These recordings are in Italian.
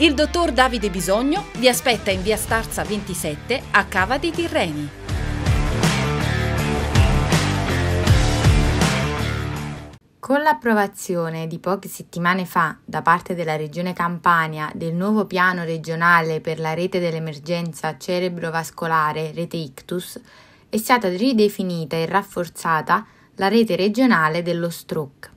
Il dottor Davide Bisogno vi aspetta in via Starza 27 a Cava dei Tirreni. Con l'approvazione di poche settimane fa da parte della Regione Campania del nuovo piano regionale per la rete dell'emergenza cerebrovascolare, rete Ictus, è stata ridefinita e rafforzata la rete regionale dello stroke.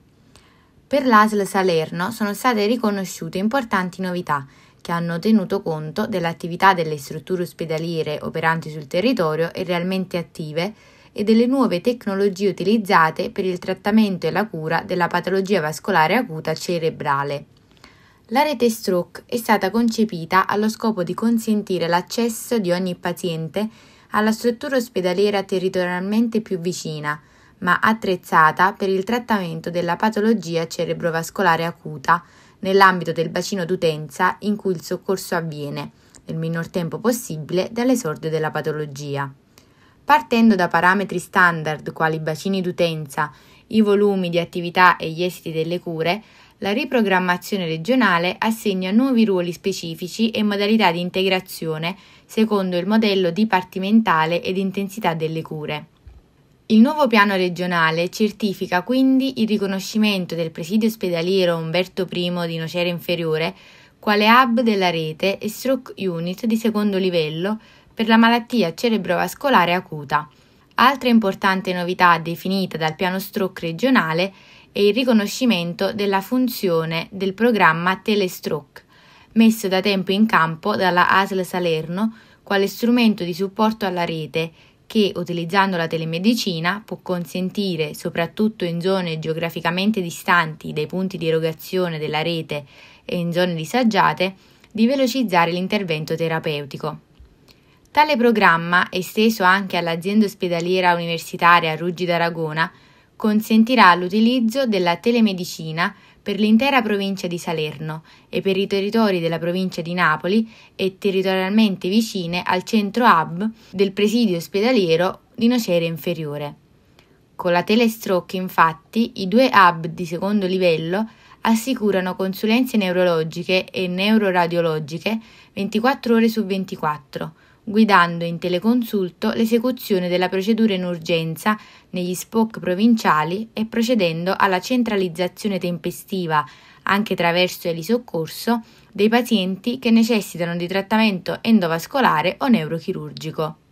Per l'ASL Salerno sono state riconosciute importanti novità che hanno tenuto conto dell'attività delle strutture ospedaliere operanti sul territorio e realmente attive e delle nuove tecnologie utilizzate per il trattamento e la cura della patologia vascolare acuta cerebrale. La rete stroke è stata concepita allo scopo di consentire l'accesso di ogni paziente alla struttura ospedaliera territorialmente più vicina, ma attrezzata per il trattamento della patologia cerebrovascolare acuta nell'ambito del bacino d'utenza in cui il soccorso avviene, nel minor tempo possibile dall'esordio della patologia. Partendo da parametri standard quali bacini d'utenza, i volumi di attività e gli esiti delle cure, la riprogrammazione regionale assegna nuovi ruoli specifici e modalità di integrazione secondo il modello dipartimentale ed intensità delle cure. Il nuovo piano regionale certifica quindi il riconoscimento del presidio ospedaliero Umberto I di Nocera Inferiore quale hub della rete e stroke unit di secondo livello per la malattia cerebrovascolare acuta. Altra importante novità definita dal piano stroke regionale è il riconoscimento della funzione del programma Telestroke, messo da tempo in campo dalla ASL Salerno quale strumento di supporto alla rete che utilizzando la telemedicina può consentire, soprattutto in zone geograficamente distanti dai punti di erogazione della rete e in zone disagiate, di velocizzare l'intervento terapeutico. Tale programma, esteso anche all'azienda ospedaliera universitaria Ruggi d'Aragona, consentirà l'utilizzo della telemedicina per l'intera provincia di Salerno e per i territori della provincia di Napoli e territorialmente vicine al centro hub del presidio ospedaliero di Nocere Inferiore. Con la telestroke infatti i due hub di secondo livello assicurano consulenze neurologiche e neuroradiologiche 24 ore su 24 guidando in teleconsulto l'esecuzione della procedura in urgenza negli SPOC provinciali e procedendo alla centralizzazione tempestiva, anche attraverso elisoccorso, dei pazienti che necessitano di trattamento endovascolare o neurochirurgico.